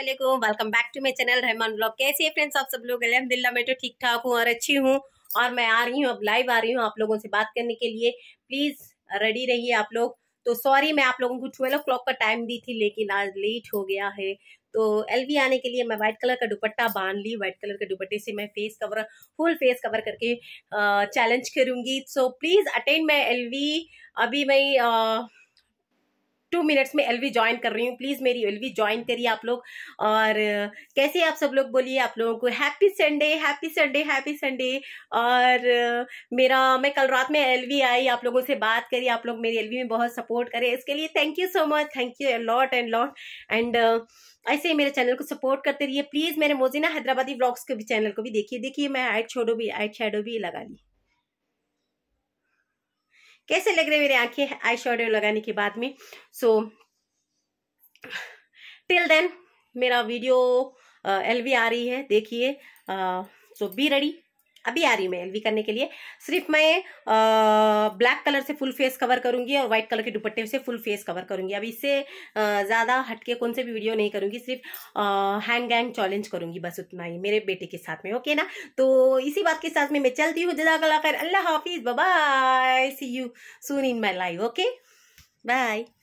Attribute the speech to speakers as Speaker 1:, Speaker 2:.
Speaker 1: Aslam welcome back to my channel Rahman blog कैसे है friends आप सब लोग अलहमदिल्ला मैं तो ठीक ठाक हूँ और अच्छी हूँ और मैं आ रही हूँ अब लाइव आ रही हूँ आप लोगों से बात करने के लिए प्लीज़ रेडी रहिए आप लोग तो सॉरी मैं आप लोगों को ट्वेल्व ओ का टाइम दी थी लेकिन आज लेट हो गया है तो एल आने के लिए मैं व्हाइट कलर का दुपट्टा बांध ली व्हाइट कलर के दुपट्टे से मैं face cover full face cover करके चैलेंज करूँगी सो प्लीज़ अटेंड मैं एल अभी मैं टू मिनट्स में एलवी ज्वाइन कर रही हूँ प्लीज़ मेरी एलवी ज्वाइन करिए आप लोग और कैसे आप सब लोग बोलिए आप लोगों को happy Sunday happy Sunday happy Sunday और मेरा मैं कल रात में एलवी आई आप लोगों से बात करी आप लोग मेरी एलवी में बहुत सपोर्ट करें इसके लिए thank you so much thank you lot and lot and ऐसे ही मेरे चैनल को सपोर्ट करते रहिए प्लीज़ मेरे मोजीना हैदराबादी ब्लॉग्स के भी चैनल को भी देखिए देखिए मैं आइट छोडो भी आइट शेडो भी लगा ली कैसे लग रहे मेरे आंखें आई शेडो लगाने के बाद में सो टिल देन मेरा वीडियो एल uh, आ रही है देखिए सो बी रेडी अभी आ रही मैं एलवी करने के लिए सिर्फ मैं आ, ब्लैक कलर से फुल फेस कवर करूंगी और व्हाइट कलर के दुपट्टे से फुल फेस कवर करूंगी अब इससे ज़्यादा हटके कौन से भी वीडियो नहीं करूंगी सिर्फ हैंग गैंग चैलेंज करूंगी बस उतना ही मेरे बेटे के साथ में ओके ना तो इसी बात के साथ में मैं चलती हूँ जजाक अल्लाह हाफिज़ bye see you soon in my live okay bye